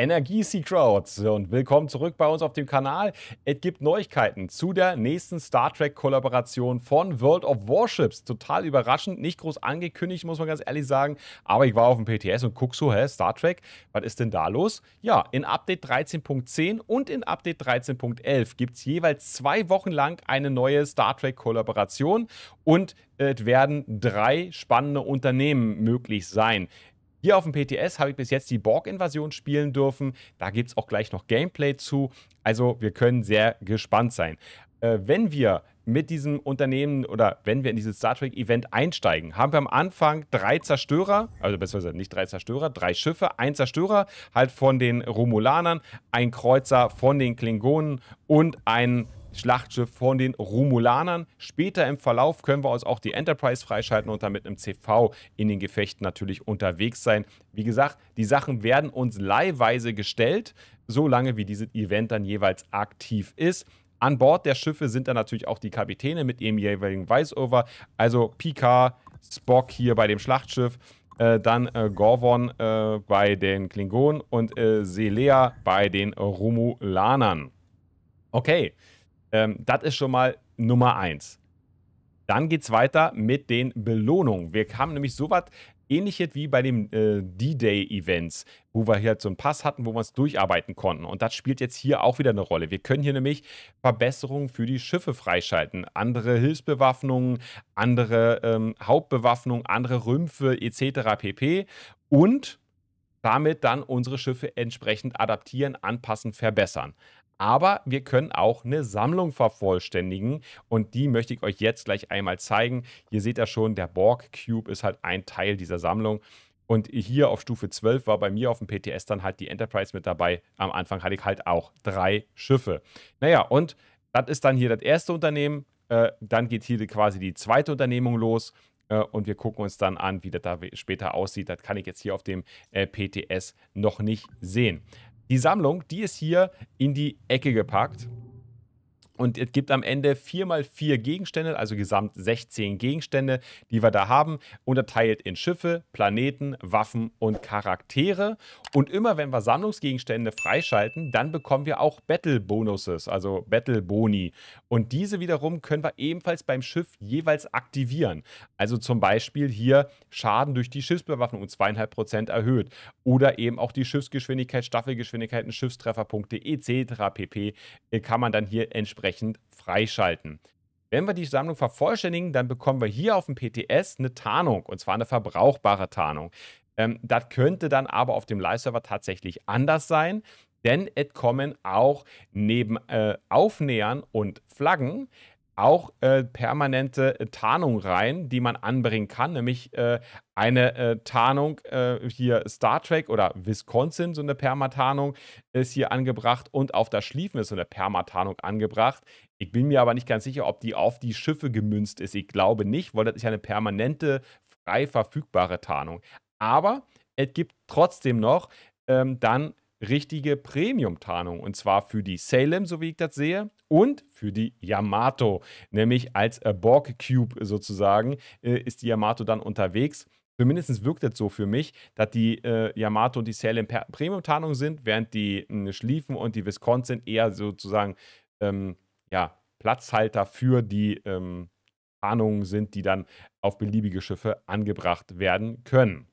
Energie Sea Crowds und willkommen zurück bei uns auf dem Kanal. Es gibt Neuigkeiten zu der nächsten Star Trek Kollaboration von World of Warships. Total überraschend, nicht groß angekündigt, muss man ganz ehrlich sagen. Aber ich war auf dem PTS und guck so, hä, Star Trek, was ist denn da los? Ja, in Update 13.10 und in Update 13.11 gibt es jeweils zwei Wochen lang eine neue Star Trek Kollaboration und es werden drei spannende Unternehmen möglich sein. Hier auf dem PTS habe ich bis jetzt die Borg-Invasion spielen dürfen. Da gibt es auch gleich noch Gameplay zu. Also wir können sehr gespannt sein. Äh, wenn wir mit diesem Unternehmen oder wenn wir in dieses Star Trek Event einsteigen, haben wir am Anfang drei Zerstörer, also beziehungsweise nicht drei Zerstörer, drei Schiffe, ein Zerstörer halt von den Romulanern, ein Kreuzer von den Klingonen und ein Schlachtschiff von den Romulanern. Später im Verlauf können wir uns auch die Enterprise freischalten und dann mit einem CV in den Gefechten natürlich unterwegs sein. Wie gesagt, die Sachen werden uns leihweise gestellt, solange wie dieses Event dann jeweils aktiv ist. An Bord der Schiffe sind dann natürlich auch die Kapitäne mit ihrem jeweiligen Voice-Over. Also Picard, Spock hier bei dem Schlachtschiff, äh, dann äh, Gorvon äh, bei den Klingonen und Selea äh, bei den Romulanern. Okay, ähm, das ist schon mal Nummer eins. Dann geht es weiter mit den Belohnungen. Wir haben nämlich so was ähnliches wie bei den äh, D-Day-Events, wo wir hier halt so einen Pass hatten, wo wir es durcharbeiten konnten. Und das spielt jetzt hier auch wieder eine Rolle. Wir können hier nämlich Verbesserungen für die Schiffe freischalten. Andere Hilfsbewaffnungen, andere ähm, Hauptbewaffnungen, andere Rümpfe etc. pp. Und damit dann unsere Schiffe entsprechend adaptieren, anpassen, verbessern aber wir können auch eine Sammlung vervollständigen und die möchte ich euch jetzt gleich einmal zeigen. Ihr seht ja schon, der Borg Cube ist halt ein Teil dieser Sammlung. Und hier auf Stufe 12 war bei mir auf dem PTS dann halt die Enterprise mit dabei. Am Anfang hatte ich halt auch drei Schiffe. Naja, und das ist dann hier das erste Unternehmen. Äh, dann geht hier quasi die zweite Unternehmung los. Äh, und wir gucken uns dann an, wie das da später aussieht. Das kann ich jetzt hier auf dem äh, PTS noch nicht sehen. Die Sammlung, die ist hier in die Ecke gepackt. Und es gibt am Ende 4 mal 4 Gegenstände, also gesamt 16 Gegenstände, die wir da haben, unterteilt in Schiffe, Planeten, Waffen und Charaktere. Und immer wenn wir Sammlungsgegenstände freischalten, dann bekommen wir auch Battle-Bonuses, also Battle-Boni. Und diese wiederum können wir ebenfalls beim Schiff jeweils aktivieren. Also zum Beispiel hier Schaden durch die Schiffsbewaffnung um 2,5% erhöht. Oder eben auch die Schiffsgeschwindigkeit, Staffelgeschwindigkeiten, Schiffstrefferpunkte etc. pp. Äh, kann man dann hier entsprechend entsprechend freischalten. Wenn wir die Sammlung vervollständigen, dann bekommen wir hier auf dem PTS eine Tarnung, und zwar eine verbrauchbare Tarnung. Ähm, das könnte dann aber auf dem Live-Server tatsächlich anders sein, denn es kommen auch neben äh, Aufnähern und Flaggen auch äh, permanente äh, Tarnung rein, die man anbringen kann, nämlich äh, eine äh, Tarnung äh, hier Star Trek oder Wisconsin, so eine Permatarnung ist hier angebracht und auf das Schliefen ist so eine Permatarnung angebracht. Ich bin mir aber nicht ganz sicher, ob die auf die Schiffe gemünzt ist. Ich glaube nicht, weil das ist ja eine permanente, frei verfügbare Tarnung. Aber es gibt trotzdem noch ähm, dann richtige Premium-Tarnung. Und zwar für die Salem, so wie ich das sehe, und für die Yamato. Nämlich als äh, Borg Cube sozusagen äh, ist die Yamato dann unterwegs. Zumindest wirkt es so für mich, dass die äh, Yamato und die Salem Premium-Tarnung sind, während die äh, hm, Schliefen und die Wisconsin eher sozusagen ähm, ja, Platzhalter für die ähm, Tarnungen sind, die dann auf beliebige Schiffe angebracht werden können.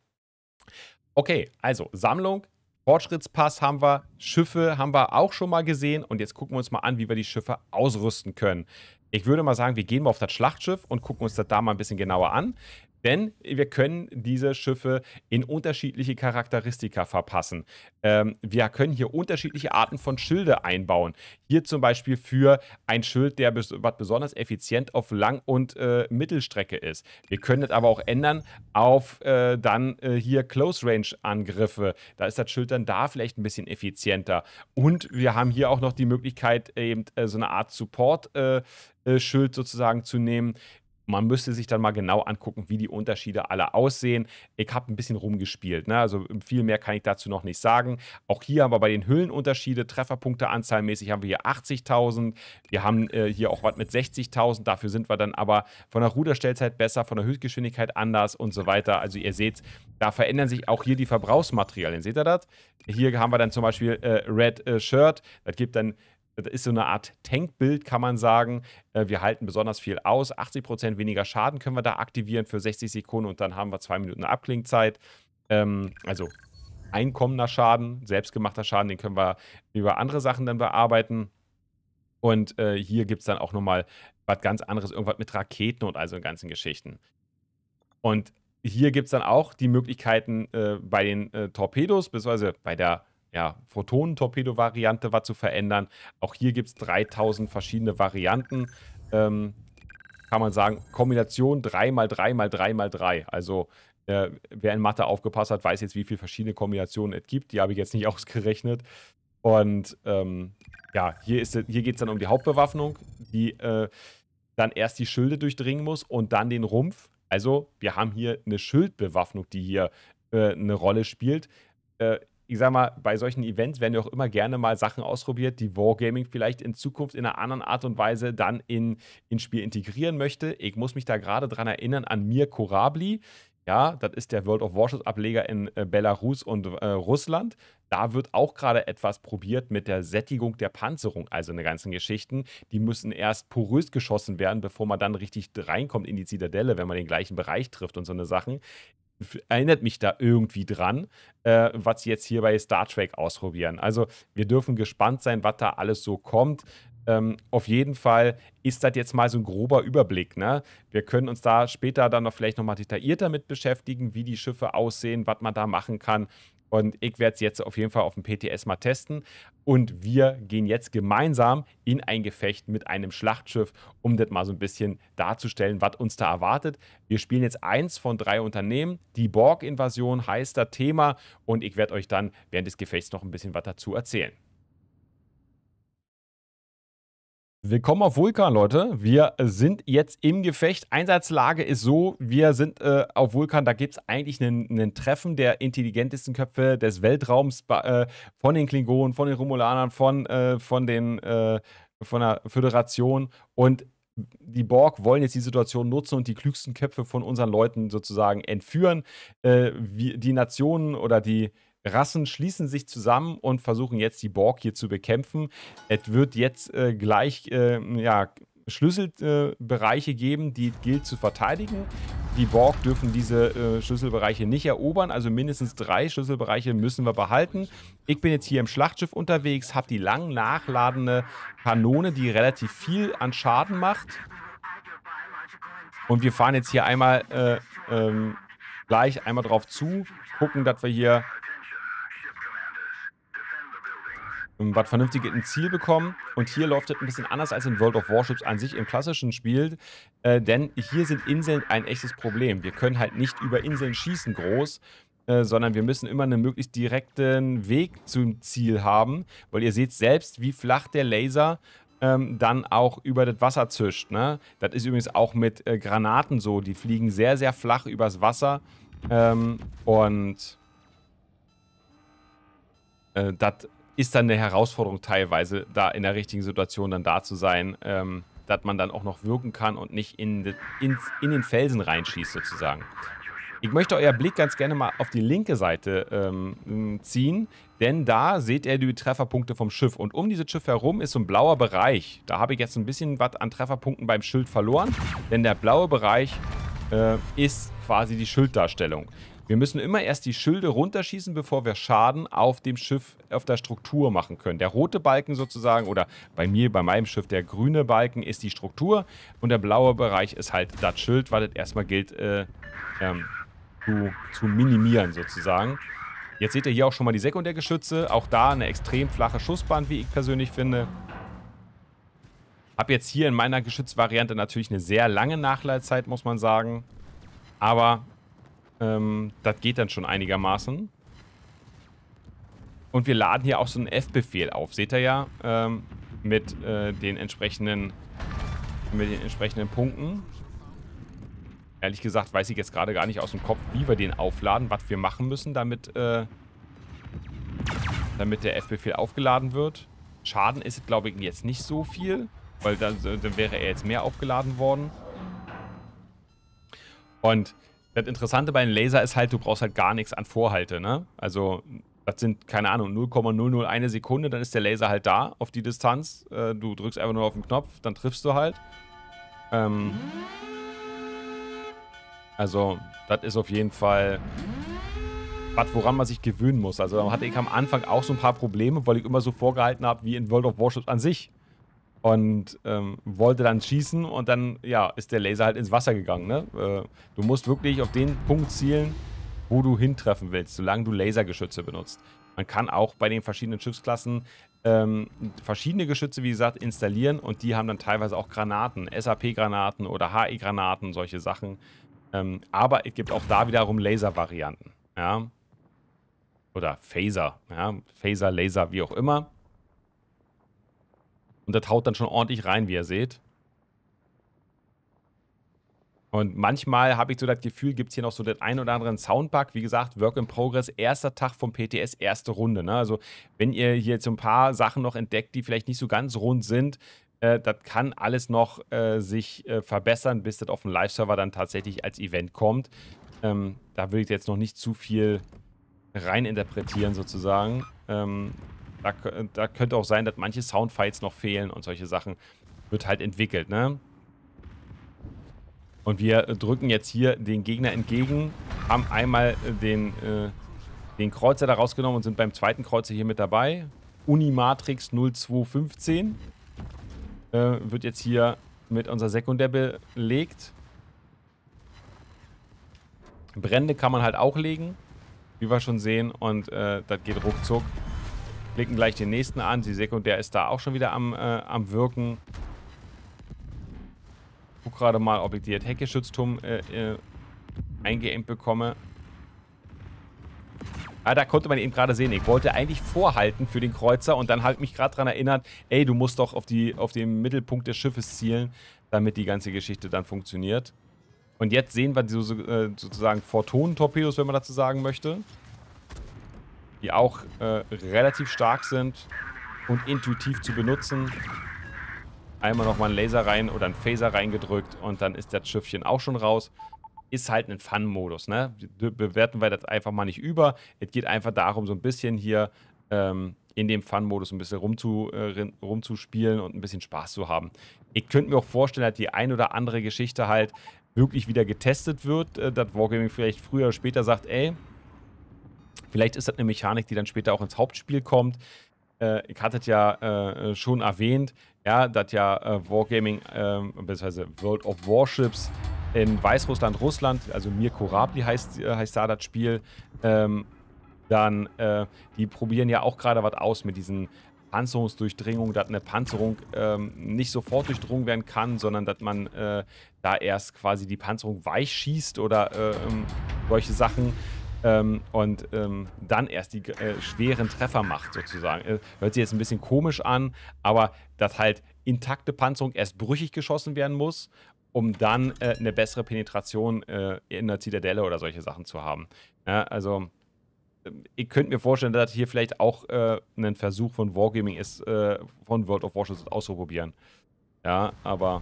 Okay, also Sammlung Fortschrittspass haben wir, Schiffe haben wir auch schon mal gesehen und jetzt gucken wir uns mal an, wie wir die Schiffe ausrüsten können. Ich würde mal sagen, wir gehen mal auf das Schlachtschiff und gucken uns das da mal ein bisschen genauer an. Denn wir können diese Schiffe in unterschiedliche Charakteristika verpassen. Ähm, wir können hier unterschiedliche Arten von Schilde einbauen. Hier zum Beispiel für ein Schild, der bes was besonders effizient auf Lang- und äh, Mittelstrecke ist. Wir können das aber auch ändern auf äh, dann äh, hier Close-Range-Angriffe. Da ist das Schild dann da vielleicht ein bisschen effizienter. Und wir haben hier auch noch die Möglichkeit, eben äh, so eine Art Support-Schild äh, äh, sozusagen zu nehmen, man müsste sich dann mal genau angucken, wie die Unterschiede alle aussehen. Ich habe ein bisschen rumgespielt, ne? also viel mehr kann ich dazu noch nicht sagen. Auch hier haben wir bei den Hüllenunterschiede, Trefferpunkte anzahlmäßig haben wir hier 80.000, wir haben äh, hier auch was mit 60.000, dafür sind wir dann aber von der Ruderstellzeit besser, von der Höchstgeschwindigkeit anders und so weiter. Also ihr seht, da verändern sich auch hier die Verbrauchsmaterialien, seht ihr das? Hier haben wir dann zum Beispiel äh, Red äh, Shirt, das gibt dann das ist so eine Art Tankbild, kann man sagen. Äh, wir halten besonders viel aus. 80% weniger Schaden können wir da aktivieren für 60 Sekunden und dann haben wir zwei Minuten Abklingzeit. Ähm, also einkommender Schaden, selbstgemachter Schaden, den können wir über andere Sachen dann bearbeiten. Und äh, hier gibt es dann auch nochmal was ganz anderes, irgendwas mit Raketen und all so ganzen Geschichten. Und hier gibt es dann auch die Möglichkeiten äh, bei den äh, Torpedos, beziehungsweise bei der ja, Photonentorpedo-Variante war zu verändern. Auch hier gibt es 3000 verschiedene Varianten. Ähm, kann man sagen, Kombination 3x3x3x3. Also äh, wer in Mathe aufgepasst hat, weiß jetzt, wie viele verschiedene Kombinationen es gibt. Die habe ich jetzt nicht ausgerechnet. Und ähm, ja, hier, hier geht es dann um die Hauptbewaffnung, die äh, dann erst die Schilde durchdringen muss und dann den Rumpf. Also wir haben hier eine Schildbewaffnung, die hier äh, eine Rolle spielt. Äh, ich sag mal, bei solchen Events werden ja auch immer gerne mal Sachen ausprobiert, die Wargaming vielleicht in Zukunft in einer anderen Art und Weise dann in, ins Spiel integrieren möchte. Ich muss mich da gerade dran erinnern an Mir Korabli. Ja, das ist der World of Warships-Ableger in äh, Belarus und äh, Russland. Da wird auch gerade etwas probiert mit der Sättigung der Panzerung, also eine den ganzen Geschichten. Die müssen erst porös geschossen werden, bevor man dann richtig reinkommt in die Zitadelle, wenn man den gleichen Bereich trifft und so eine Sachen erinnert mich da irgendwie dran, äh, was sie jetzt hier bei Star Trek ausprobieren. Also wir dürfen gespannt sein, was da alles so kommt. Ähm, auf jeden Fall ist das jetzt mal so ein grober Überblick. Ne? Wir können uns da später dann noch vielleicht nochmal detaillierter mit beschäftigen, wie die Schiffe aussehen, was man da machen kann. Und ich werde es jetzt auf jeden Fall auf dem PTS mal testen. Und wir gehen jetzt gemeinsam in ein Gefecht mit einem Schlachtschiff, um das mal so ein bisschen darzustellen, was uns da erwartet. Wir spielen jetzt eins von drei Unternehmen. Die Borg-Invasion heißt das Thema. Und ich werde euch dann während des Gefechts noch ein bisschen was dazu erzählen. Willkommen auf Vulkan, Leute. Wir sind jetzt im Gefecht. Einsatzlage ist so, wir sind äh, auf Vulkan. Da gibt es eigentlich ein Treffen der intelligentesten Köpfe des Weltraums äh, von den Klingonen, von den Romulanern, von, äh, von, den, äh, von der Föderation. Und die Borg wollen jetzt die Situation nutzen und die klügsten Köpfe von unseren Leuten sozusagen entführen. Äh, die Nationen oder die, Rassen schließen sich zusammen und versuchen jetzt die Borg hier zu bekämpfen. Es wird jetzt äh, gleich äh, ja, Schlüsselbereiche geben, die gilt zu verteidigen. Die Borg dürfen diese äh, Schlüsselbereiche nicht erobern, also mindestens drei Schlüsselbereiche müssen wir behalten. Ich bin jetzt hier im Schlachtschiff unterwegs, habe die lang nachladende Kanone, die relativ viel an Schaden macht. Und wir fahren jetzt hier einmal äh, ähm, gleich einmal drauf zu, gucken, dass wir hier Ähm, was Vernünftiges ein Ziel bekommen. Und hier läuft es ein bisschen anders als in World of Warships an sich im klassischen Spiel, äh, denn hier sind Inseln ein echtes Problem. Wir können halt nicht über Inseln schießen groß, äh, sondern wir müssen immer einen möglichst direkten Weg zum Ziel haben, weil ihr seht selbst, wie flach der Laser ähm, dann auch über das Wasser zischt. Ne? Das ist übrigens auch mit äh, Granaten so, die fliegen sehr, sehr flach übers Wasser ähm, und äh, das ist dann eine Herausforderung teilweise, da in der richtigen Situation dann da zu sein, ähm, dass man dann auch noch wirken kann und nicht in, de, in, in den Felsen reinschießt sozusagen. Ich möchte euer Blick ganz gerne mal auf die linke Seite ähm, ziehen, denn da seht ihr die Trefferpunkte vom Schiff. Und um dieses Schiff herum ist so ein blauer Bereich. Da habe ich jetzt ein bisschen was an Trefferpunkten beim Schild verloren, denn der blaue Bereich äh, ist quasi die Schilddarstellung. Wir müssen immer erst die Schilde runterschießen, bevor wir Schaden auf dem Schiff, auf der Struktur machen können. Der rote Balken sozusagen, oder bei mir, bei meinem Schiff, der grüne Balken ist die Struktur und der blaue Bereich ist halt das Schild, weil das erstmal gilt äh, ähm, zu, zu minimieren sozusagen. Jetzt seht ihr hier auch schon mal die Sekundärgeschütze. Auch da eine extrem flache Schussband, wie ich persönlich finde. Hab jetzt hier in meiner Geschützvariante natürlich eine sehr lange Nachladezeit, muss man sagen. Aber ähm, das geht dann schon einigermaßen. Und wir laden hier auch so einen F-Befehl auf. Seht ihr ja, ähm, mit, äh, den entsprechenden, mit den entsprechenden Punkten. Ehrlich gesagt weiß ich jetzt gerade gar nicht aus dem Kopf, wie wir den aufladen, was wir machen müssen, damit, äh, damit der F-Befehl aufgeladen wird. Schaden ist, glaube ich, jetzt nicht so viel, weil dann, dann wäre er jetzt mehr aufgeladen worden. Und das Interessante bei einem Laser ist halt, du brauchst halt gar nichts an Vorhalte, ne? Also, das sind, keine Ahnung, 0,001 Sekunde, dann ist der Laser halt da auf die Distanz. Äh, du drückst einfach nur auf den Knopf, dann triffst du halt. Ähm, also, das ist auf jeden Fall was, woran man sich gewöhnen muss. Also, da hatte ich am Anfang auch so ein paar Probleme, weil ich immer so vorgehalten habe, wie in World of Warships an sich und ähm, wollte dann schießen und dann ja ist der Laser halt ins Wasser gegangen. Ne? Äh, du musst wirklich auf den Punkt zielen, wo du hintreffen willst, solange du Lasergeschütze benutzt. Man kann auch bei den verschiedenen Schiffsklassen ähm, verschiedene Geschütze, wie gesagt, installieren und die haben dann teilweise auch Granaten, SAP-Granaten oder HE-Granaten, solche Sachen. Ähm, aber es gibt auch da wiederum Laservarianten, Ja? Oder Phaser, ja? Phaser, Laser, wie auch immer. Und das haut dann schon ordentlich rein, wie ihr seht. Und manchmal habe ich so das Gefühl, gibt es hier noch so den einen oder anderen Soundbug. Wie gesagt, Work in Progress, erster Tag vom PTS, erste Runde. Ne? Also, wenn ihr hier jetzt ein paar Sachen noch entdeckt, die vielleicht nicht so ganz rund sind, äh, das kann alles noch äh, sich äh, verbessern, bis das auf dem Live-Server dann tatsächlich als Event kommt. Ähm, da will ich jetzt noch nicht zu viel reininterpretieren, sozusagen. Ähm, da, da könnte auch sein, dass manche Soundfights noch fehlen und solche Sachen. Wird halt entwickelt, ne? Und wir drücken jetzt hier den Gegner entgegen, haben einmal äh, den, äh, den Kreuzer da rausgenommen und sind beim zweiten Kreuzer hier mit dabei. Unimatrix 0215 äh, wird jetzt hier mit unserer Sekundär belegt. Brände kann man halt auch legen, wie wir schon sehen. Und äh, das geht ruckzuck. Blicken gleich den nächsten an. Die Sekundär ist da auch schon wieder am, äh, am Wirken. Guck gerade mal, ob ich die Attacke-Schützturm äh, äh, eingeaimt bekomme. Ah, da konnte man eben gerade sehen, ich wollte eigentlich vorhalten für den Kreuzer und dann halt mich gerade daran erinnert, ey, du musst doch auf, die, auf den Mittelpunkt des Schiffes zielen, damit die ganze Geschichte dann funktioniert. Und jetzt sehen wir so, äh, sozusagen Photonen-Torpedos, wenn man dazu sagen möchte die auch äh, relativ stark sind und intuitiv zu benutzen. Einmal nochmal ein Laser rein oder ein Phaser reingedrückt und dann ist das Schiffchen auch schon raus. Ist halt ein Fun-Modus, ne? Bewerten wir das einfach mal nicht über. Es geht einfach darum, so ein bisschen hier ähm, in dem Fun-Modus ein bisschen rumzu, äh, rumzuspielen und ein bisschen Spaß zu haben. Ich könnte mir auch vorstellen, dass die ein oder andere Geschichte halt wirklich wieder getestet wird, äh, dass Wargaming vielleicht früher oder später sagt, ey, Vielleicht ist das eine Mechanik, die dann später auch ins Hauptspiel kommt. Äh, ich hatte es ja äh, schon erwähnt, ja, dass ja äh, Wargaming, ähm, beziehungsweise World of Warships in Weißrussland, Russland, also Mirko Rabli heißt, äh, heißt da das Spiel, ähm, dann, äh, die probieren ja auch gerade was aus mit diesen Panzerungsdurchdringungen, dass eine Panzerung ähm, nicht sofort durchdrungen werden kann, sondern dass man äh, da erst quasi die Panzerung weich schießt oder äh, ähm, solche Sachen. Ähm, und ähm, dann erst die äh, schweren Treffer macht, sozusagen. Äh, hört sich jetzt ein bisschen komisch an, aber dass halt intakte Panzerung erst brüchig geschossen werden muss, um dann äh, eine bessere Penetration äh, in der Zitadelle oder solche Sachen zu haben. Ja, also, äh, ich könnte mir vorstellen, dass hier vielleicht auch äh, ein Versuch von Wargaming ist, von World of Warships auszuprobieren. Ja, aber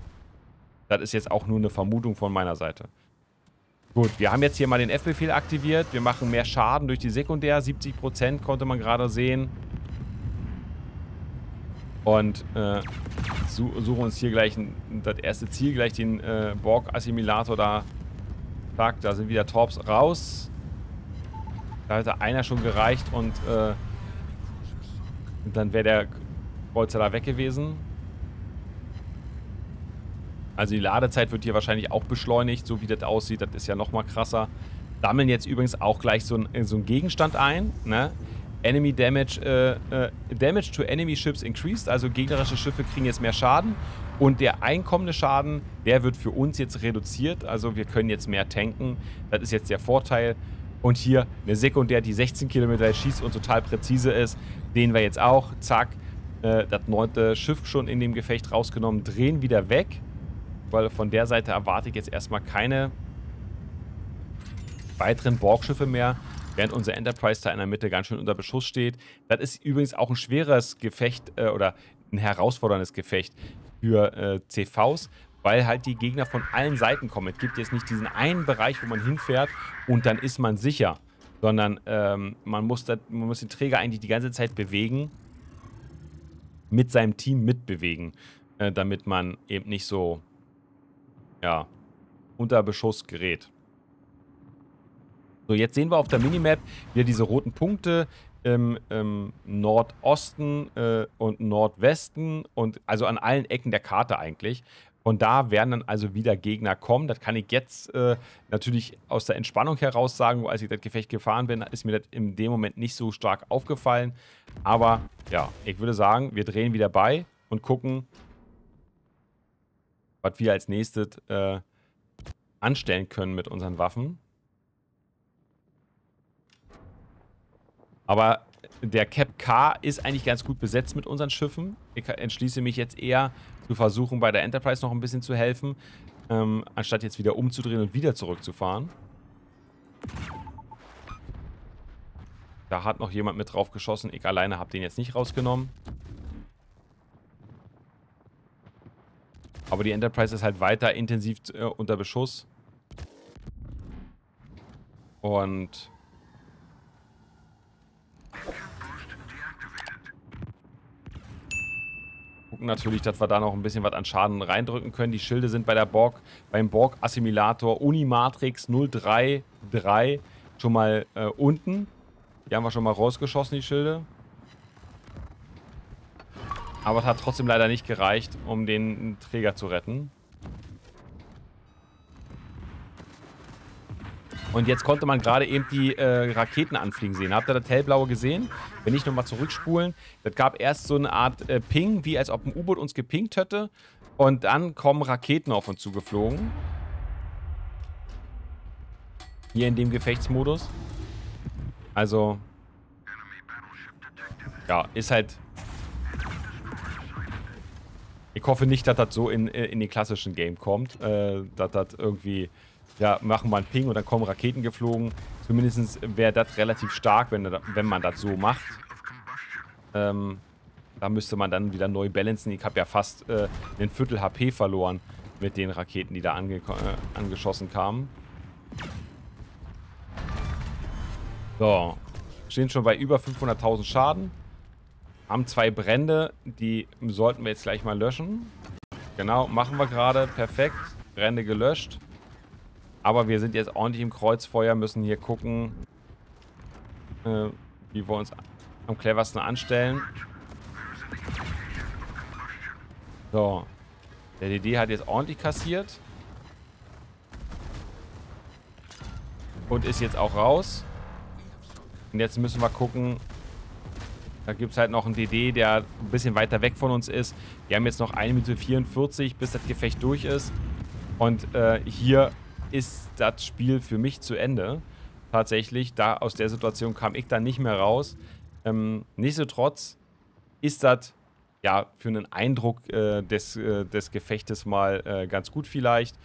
das ist jetzt auch nur eine Vermutung von meiner Seite. Gut, wir haben jetzt hier mal den F-Befehl aktiviert. Wir machen mehr Schaden durch die Sekundär. 70% konnte man gerade sehen. Und äh, suchen uns hier gleich ein, das erste Ziel, gleich den äh, Borg-Assimilator da. Zack, da sind wieder Torps raus. Da hätte einer schon gereicht und, äh, und dann wäre der Kreuzer da weg gewesen. Also die Ladezeit wird hier wahrscheinlich auch beschleunigt, so wie das aussieht. Das ist ja noch mal krasser. Sammeln jetzt übrigens auch gleich so äh, einen so Gegenstand ein. Ne? Enemy Damage, äh, äh, Damage to Enemy Ships increased, also gegnerische Schiffe kriegen jetzt mehr Schaden. Und der einkommende Schaden, der wird für uns jetzt reduziert. Also wir können jetzt mehr tanken. Das ist jetzt der Vorteil. Und hier eine Sekundär, die 16 Kilometer schießt und total präzise ist. Den wir jetzt auch. Zack. Äh, das neunte Schiff schon in dem Gefecht rausgenommen. Drehen wieder weg weil von der Seite erwarte ich jetzt erstmal keine weiteren Borgschiffe mehr, während unser Enterprise da in der Mitte ganz schön unter Beschuss steht. Das ist übrigens auch ein schweres Gefecht äh, oder ein herausforderndes Gefecht für äh, CVs, weil halt die Gegner von allen Seiten kommen. Es gibt jetzt nicht diesen einen Bereich, wo man hinfährt und dann ist man sicher, sondern ähm, man, muss das, man muss den Träger eigentlich die ganze Zeit bewegen, mit seinem Team mitbewegen, äh, damit man eben nicht so ja, unter Beschuss gerät. So, jetzt sehen wir auf der Minimap wieder diese roten Punkte im, im Nordosten äh, und Nordwesten und also an allen Ecken der Karte eigentlich. Von da werden dann also wieder Gegner kommen. Das kann ich jetzt äh, natürlich aus der Entspannung heraus sagen, wo als ich das Gefecht gefahren bin, ist mir das in dem Moment nicht so stark aufgefallen. Aber ja, ich würde sagen, wir drehen wieder bei und gucken, was wir als nächstes äh, anstellen können mit unseren Waffen. Aber der Cap K ist eigentlich ganz gut besetzt mit unseren Schiffen. Ich entschließe mich jetzt eher zu versuchen, bei der Enterprise noch ein bisschen zu helfen, ähm, anstatt jetzt wieder umzudrehen und wieder zurückzufahren. Da hat noch jemand mit drauf geschossen. Ich alleine habe den jetzt nicht rausgenommen. Aber die Enterprise ist halt weiter intensiv äh, unter Beschuss. Und... Gucken natürlich, dass wir da noch ein bisschen was an Schaden reindrücken können. Die Schilde sind bei der Borg, beim Borg-Assimilator Unimatrix 033 schon mal äh, unten. Die haben wir schon mal rausgeschossen, die Schilde. Aber es hat trotzdem leider nicht gereicht, um den Träger zu retten. Und jetzt konnte man gerade eben die äh, Raketen anfliegen sehen. Habt ihr das hellblaue gesehen? Wenn ich nochmal zurückspulen. Das gab erst so eine Art äh, Ping, wie als ob ein U-Boot uns gepingt hätte. Und dann kommen Raketen auf uns zugeflogen. Hier in dem Gefechtsmodus. Also... Ja, ist halt ich hoffe nicht, dass das so in, in den klassischen Game kommt, äh, dass das irgendwie, ja, machen wir einen Ping und dann kommen Raketen geflogen. Zumindest wäre das relativ stark, wenn, wenn man das so macht. Ähm, da müsste man dann wieder neu balancen. Ich habe ja fast äh, ein Viertel HP verloren mit den Raketen, die da ange äh, angeschossen kamen. So, stehen schon bei über 500.000 Schaden haben zwei Brände, die sollten wir jetzt gleich mal löschen. Genau, machen wir gerade. Perfekt. Brände gelöscht. Aber wir sind jetzt ordentlich im Kreuzfeuer, müssen hier gucken, äh, wie wir uns am cleversten anstellen. So. Der DD hat jetzt ordentlich kassiert. Und ist jetzt auch raus. Und jetzt müssen wir gucken, da gibt es halt noch einen DD, der ein bisschen weiter weg von uns ist. Wir haben jetzt noch 1 Minute 44, bis das Gefecht durch ist. Und äh, hier ist das Spiel für mich zu Ende. Tatsächlich, da aus der Situation kam ich dann nicht mehr raus. Ähm, nichtsdestotrotz ist das ja für einen Eindruck äh, des, äh, des Gefechtes mal äh, ganz gut vielleicht.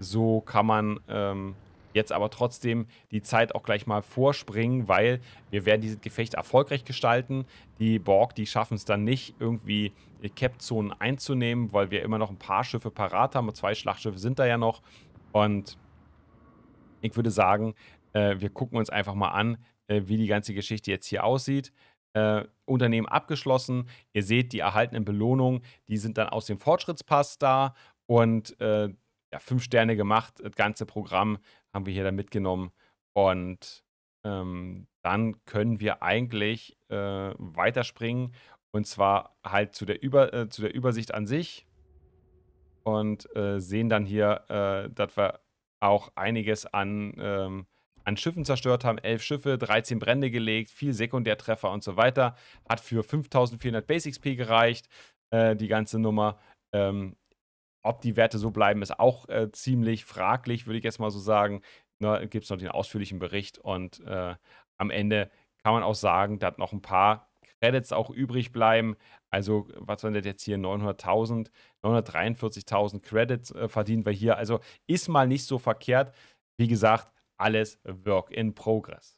So kann man ähm, jetzt aber trotzdem die Zeit auch gleich mal vorspringen, weil wir werden dieses Gefecht erfolgreich gestalten. Die Borg, die schaffen es dann nicht, irgendwie Cap-Zonen einzunehmen, weil wir immer noch ein paar Schiffe parat haben. Zwei Schlachtschiffe sind da ja noch. Und ich würde sagen, äh, wir gucken uns einfach mal an, äh, wie die ganze Geschichte jetzt hier aussieht. Äh, Unternehmen abgeschlossen. Ihr seht die erhaltenen Belohnungen, die sind dann aus dem Fortschrittspass da und äh, ja, fünf Sterne gemacht, das ganze Programm haben wir hier dann mitgenommen. Und ähm, dann können wir eigentlich äh, weiterspringen. Und zwar halt zu der, Über äh, zu der Übersicht an sich. Und äh, sehen dann hier, äh, dass wir auch einiges an, ähm, an Schiffen zerstört haben. Elf Schiffe, 13 Brände gelegt, viel Sekundärtreffer und so weiter. Hat für 5400 Base XP gereicht, äh, die ganze Nummer. Ähm, ob die Werte so bleiben, ist auch äh, ziemlich fraglich, würde ich jetzt mal so sagen. Da ne, gibt es noch den ausführlichen Bericht und äh, am Ende kann man auch sagen, dass noch ein paar Credits auch übrig bleiben. Also, was waren das jetzt hier? 900.000, 943.000 Credits äh, verdienen wir hier. Also, ist mal nicht so verkehrt. Wie gesagt, alles Work in Progress.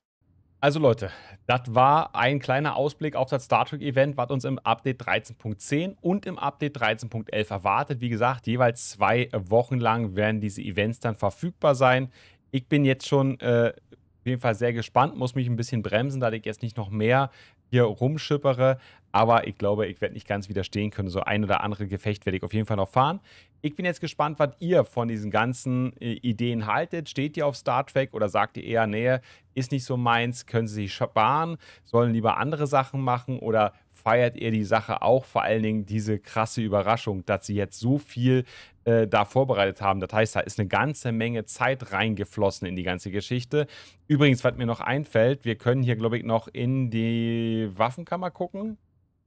Also Leute, das war ein kleiner Ausblick auf das Star Trek Event, was uns im Update 13.10 und im Update 13.11 erwartet. Wie gesagt, jeweils zwei Wochen lang werden diese Events dann verfügbar sein. Ich bin jetzt schon äh, auf jeden Fall sehr gespannt, muss mich ein bisschen bremsen, da ich jetzt nicht noch mehr hier rumschippere. Aber ich glaube, ich werde nicht ganz widerstehen können. So ein oder andere Gefecht werde ich auf jeden Fall noch fahren. Ich bin jetzt gespannt, was ihr von diesen ganzen äh, Ideen haltet. Steht ihr auf Star Trek oder sagt ihr eher, nee, ist nicht so meins, können sie sich sparen, sollen lieber andere Sachen machen oder feiert ihr die Sache auch, vor allen Dingen diese krasse Überraschung, dass sie jetzt so viel äh, da vorbereitet haben. Das heißt, da ist eine ganze Menge Zeit reingeflossen in die ganze Geschichte. Übrigens, was mir noch einfällt, wir können hier, glaube ich, noch in die Waffenkammer gucken.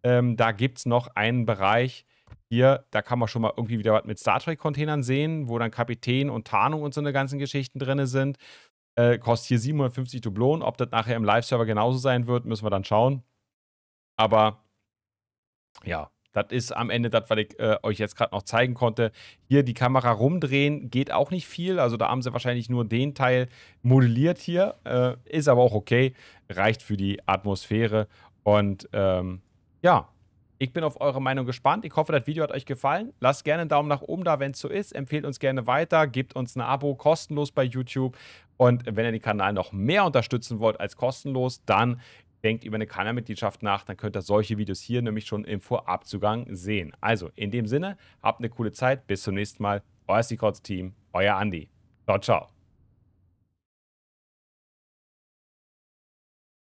Ähm, da gibt es noch einen Bereich, hier, da kann man schon mal irgendwie wieder was mit Star Trek-Containern sehen, wo dann Kapitän und Tarnung und so eine ganzen Geschichten drin sind. Äh, kostet hier 750 Dublonen. Ob das nachher im Live-Server genauso sein wird, müssen wir dann schauen. Aber ja, das ist am Ende das, was ich äh, euch jetzt gerade noch zeigen konnte. Hier die Kamera rumdrehen geht auch nicht viel. Also da haben sie wahrscheinlich nur den Teil modelliert hier. Äh, ist aber auch okay. Reicht für die Atmosphäre. Und ähm, ja, ich bin auf eure Meinung gespannt. Ich hoffe, das Video hat euch gefallen. Lasst gerne einen Daumen nach oben da, wenn es so ist. Empfehlt uns gerne weiter. Gebt uns ein Abo kostenlos bei YouTube. Und wenn ihr den Kanal noch mehr unterstützen wollt als kostenlos, dann denkt über eine Kanalmitgliedschaft nach, dann könnt ihr solche Videos hier nämlich schon im Vorabzugang sehen. Also in dem Sinne, habt eine coole Zeit, bis zum nächsten Mal. Euer Secrets Team, euer Andi. Ciao, ciao.